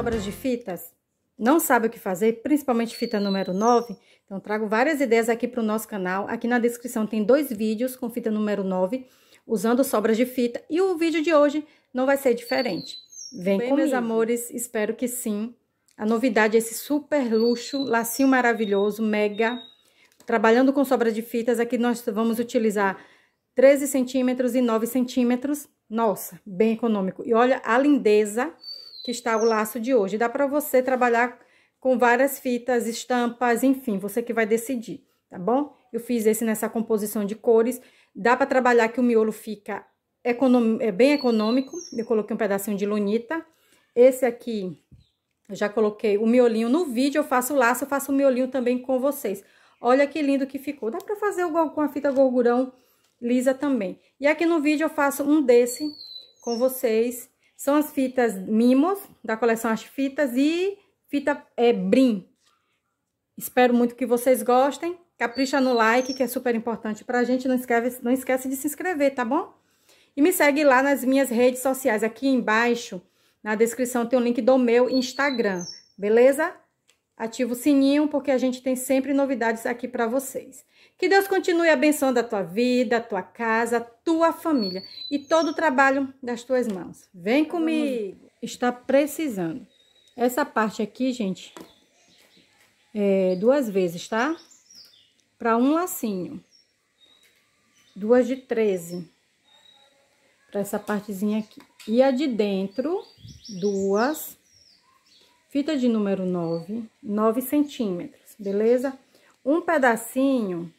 sobras de fitas, não sabe o que fazer, principalmente fita número 9, então trago várias ideias aqui para o nosso canal. Aqui na descrição tem dois vídeos com fita número 9, usando sobras de fita, e o vídeo de hoje não vai ser diferente. Vem Bem, comigo. meus amores, espero que sim. A novidade é esse super luxo, lacinho maravilhoso, mega. Trabalhando com sobras de fitas, aqui nós vamos utilizar 13 centímetros e 9 centímetros. Nossa, bem econômico. E olha a lindeza que está o laço de hoje. Dá para você trabalhar com várias fitas, estampas, enfim, você que vai decidir, tá bom? Eu fiz esse nessa composição de cores. Dá para trabalhar que o miolo fica é bem econômico. Eu coloquei um pedacinho de lunita. Esse aqui, eu já coloquei o miolinho no vídeo. Eu faço o laço, eu faço o miolinho também com vocês. Olha que lindo que ficou. Dá para fazer com a fita gorgurão lisa também. E aqui no vídeo eu faço um desse com vocês são as fitas Mimos, da coleção As Fitas, e fita é, Brim. Espero muito que vocês gostem. Capricha no like, que é super importante pra gente. Não esquece, não esquece de se inscrever, tá bom? E me segue lá nas minhas redes sociais. Aqui embaixo, na descrição, tem o um link do meu Instagram, beleza? ativa o sininho, porque a gente tem sempre novidades aqui para vocês. Que Deus continue abençoando a tua vida, a tua casa, a tua família e todo o trabalho das tuas mãos. Vem comigo! Está precisando. Essa parte aqui, gente, é duas vezes, tá? Para um lacinho. Duas de 13. Para essa partezinha aqui. E a de dentro, duas fita de número 9, 9 centímetros, beleza? Um pedacinho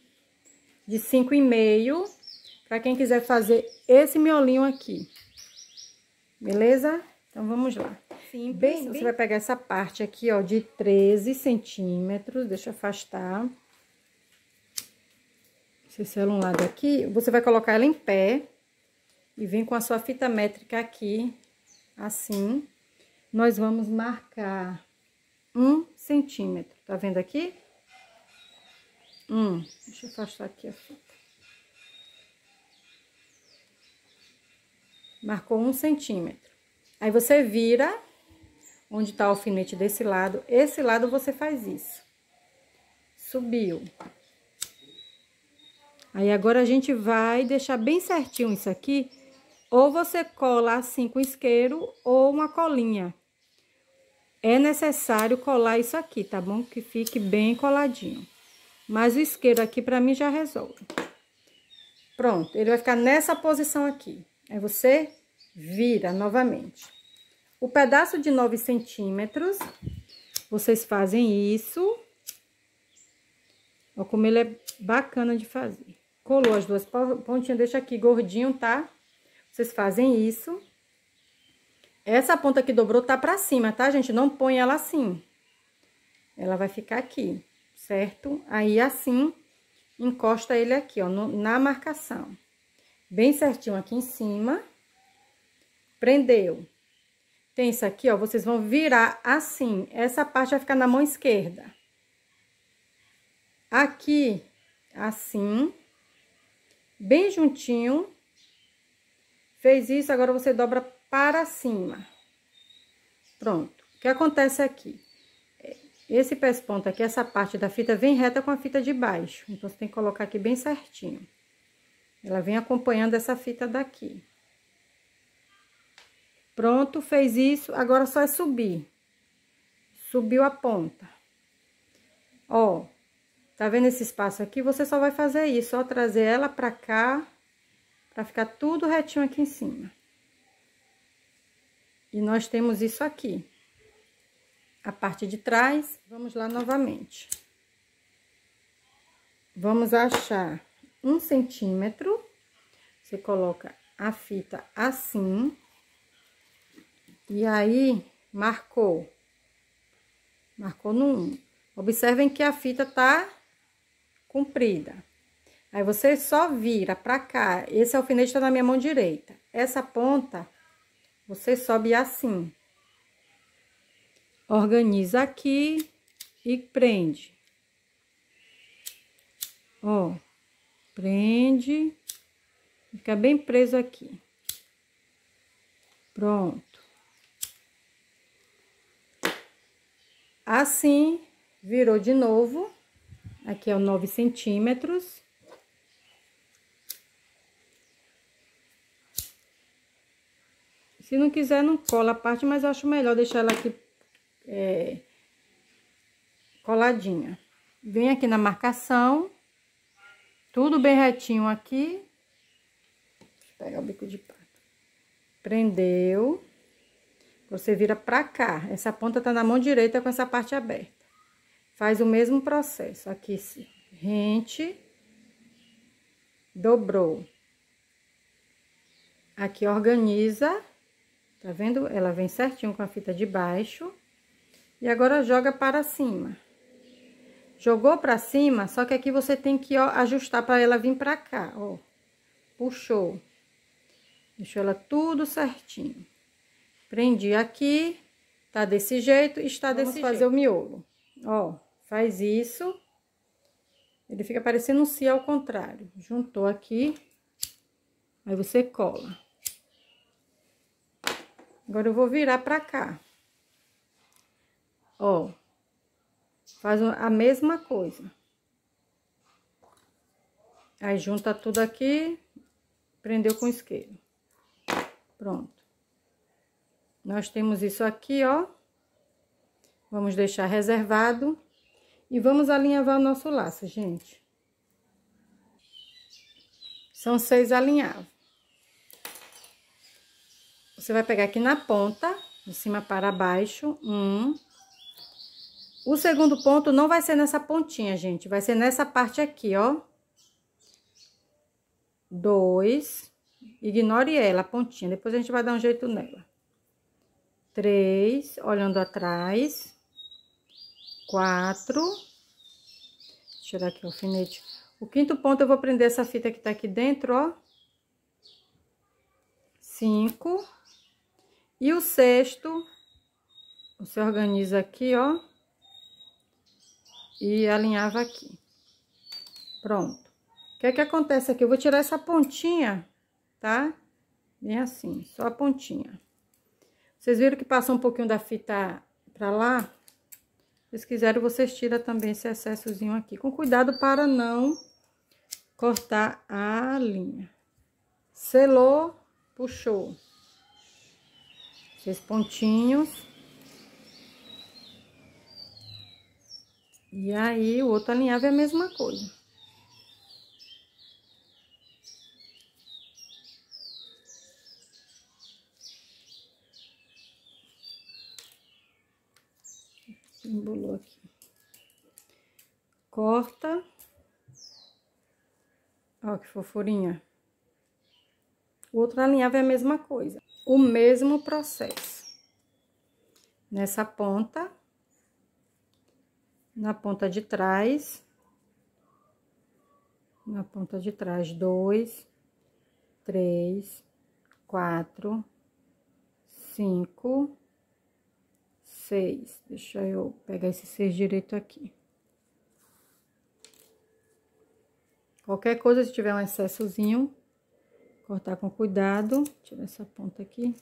de 5,5, para quem quiser fazer esse miolinho aqui, beleza? Então, vamos lá. Sim. bem, você vai pegar essa parte aqui, ó, de 13 centímetros, deixa eu afastar. Esse celular daqui, você vai colocar ela em pé e vem com a sua fita métrica aqui, assim, nós vamos marcar um centímetro. Tá vendo aqui? Um. Deixa eu afastar aqui a fita. Marcou um centímetro. Aí você vira onde tá o alfinete desse lado. Esse lado você faz isso. Subiu. Aí agora a gente vai deixar bem certinho isso aqui. Ou você cola assim com isqueiro ou uma colinha. É necessário colar isso aqui, tá bom? Que fique bem coladinho. Mas o isqueiro aqui, pra mim, já resolve. Pronto, ele vai ficar nessa posição aqui. Aí você vira novamente. O pedaço de 9 centímetros, vocês fazem isso. Olha como ele é bacana de fazer. Colou as duas pontinhas, deixa aqui gordinho, tá? Vocês fazem isso. Essa ponta que dobrou tá pra cima, tá, gente? Não põe ela assim. Ela vai ficar aqui, certo? Aí, assim, encosta ele aqui, ó, no, na marcação. Bem certinho aqui em cima. Prendeu. Tem isso aqui, ó, vocês vão virar assim. Essa parte vai ficar na mão esquerda. Aqui, assim. Bem juntinho. Fez isso, agora você dobra para cima. Pronto. O que acontece aqui? É, esse pés ponto aqui, essa parte da fita vem reta com a fita de baixo. Então, você tem que colocar aqui bem certinho. Ela vem acompanhando essa fita daqui. Pronto, fez isso. Agora só é subir. Subiu a ponta. Ó, tá vendo esse espaço aqui? Você só vai fazer isso, ó, trazer ela pra cá, pra ficar tudo retinho aqui em cima. E nós temos isso aqui. A parte de trás, vamos lá novamente. Vamos achar um centímetro. Você coloca a fita assim. E aí, marcou. Marcou no 1. Observem que a fita tá comprida. Aí, você só vira pra cá. Esse alfinete tá na minha mão direita. Essa ponta você sobe assim. Organiza aqui e prende. Ó, prende. Fica bem preso aqui. Pronto. Assim, virou de novo. Aqui é o 9 centímetros. Se não quiser, não cola a parte, mas acho melhor deixar ela aqui é, coladinha. Vem aqui na marcação, tudo bem retinho aqui. Deixa eu pegar o bico de pato. Prendeu. Você vira pra cá. Essa ponta tá na mão direita com essa parte aberta. Faz o mesmo processo. Aqui, rente. Dobrou. Aqui, organiza. Tá vendo? Ela vem certinho com a fita de baixo. E agora joga para cima. Jogou para cima, só que aqui você tem que ó, ajustar para ela vir para cá, ó. Puxou. Deixou ela tudo certinho. Prendi aqui, tá desse jeito, está Vamos desse fazer o miolo. Ó, faz isso. Ele fica parecendo um si ao contrário. Juntou aqui, aí você cola. Agora eu vou virar pra cá. Ó. Faz a mesma coisa. Aí junta tudo aqui, prendeu com isqueiro. Pronto. Nós temos isso aqui, ó. Vamos deixar reservado. E vamos alinhavar o nosso laço, gente. São seis alinhavos. Você vai pegar aqui na ponta, de cima para baixo, um. O segundo ponto não vai ser nessa pontinha, gente. Vai ser nessa parte aqui, ó. Dois. Ignore ela, a pontinha. Depois a gente vai dar um jeito nela. Três, olhando atrás. Quatro. Tirar aqui o alfinete. O quinto ponto eu vou prender essa fita que tá aqui dentro, ó. Cinco. E o sexto, você organiza aqui, ó. E alinhava aqui. Pronto. O que é que acontece aqui? Eu vou tirar essa pontinha, tá? Bem assim, só a pontinha. Vocês viram que passou um pouquinho da fita pra lá? Se quiserem, vocês tiram também esse excessozinho aqui. Com cuidado para não cortar a linha. Selou, puxou. Esses pontinhos. E aí, o outro alinhava é a mesma coisa. Embolou aqui. Corta. Ó, que fofurinha. O outro alinhavo é a mesma coisa, o mesmo processo. Nessa ponta, na ponta de trás, na ponta de trás, dois, três, quatro, cinco, seis. Deixa eu pegar esse seis direito aqui. Qualquer coisa, se tiver um excessozinho, cortar com cuidado. Tira essa ponta aqui.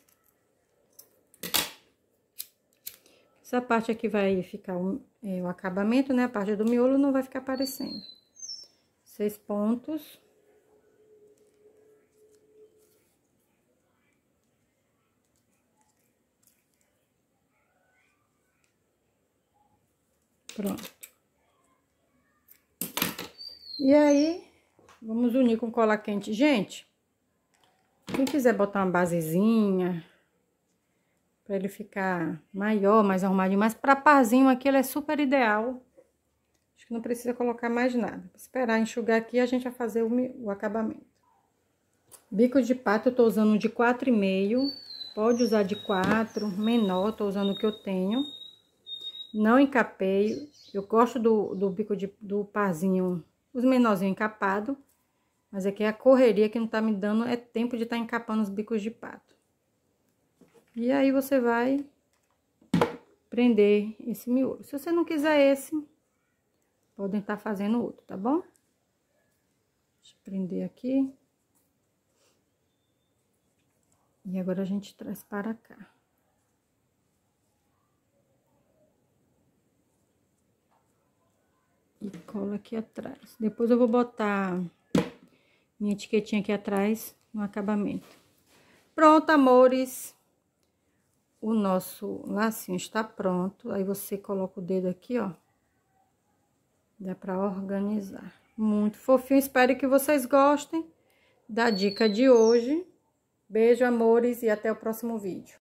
Essa parte aqui vai ficar o, é, o acabamento, né? A parte do miolo não vai ficar aparecendo. Seis pontos. Pronto. E aí, vamos unir com cola quente. Gente, quem quiser botar uma basezinha, para ele ficar maior, mais arrumadinho, mas para parzinho aqui ele é super ideal. Acho que não precisa colocar mais nada. Vou esperar enxugar aqui a gente vai fazer o, o acabamento. Bico de pato eu tô usando de 4,5. Pode usar de 4, menor, tô usando o que eu tenho. Não encapei. Eu gosto do, do bico de, do parzinho, os menorzinhos encapados. Mas é que é a correria que não tá me dando, é tempo de tá encapando os bicos de pato. E aí você vai prender esse miolo. Se você não quiser esse, podem estar tá fazendo outro, tá bom? Deixa eu prender aqui. E agora a gente traz para cá. E cola aqui atrás. Depois eu vou botar minha etiquetinha aqui atrás no acabamento. Pronto, amores. O nosso lacinho está pronto. Aí você coloca o dedo aqui, ó. Dá pra organizar. Muito fofinho. Espero que vocês gostem da dica de hoje. Beijo, amores, e até o próximo vídeo.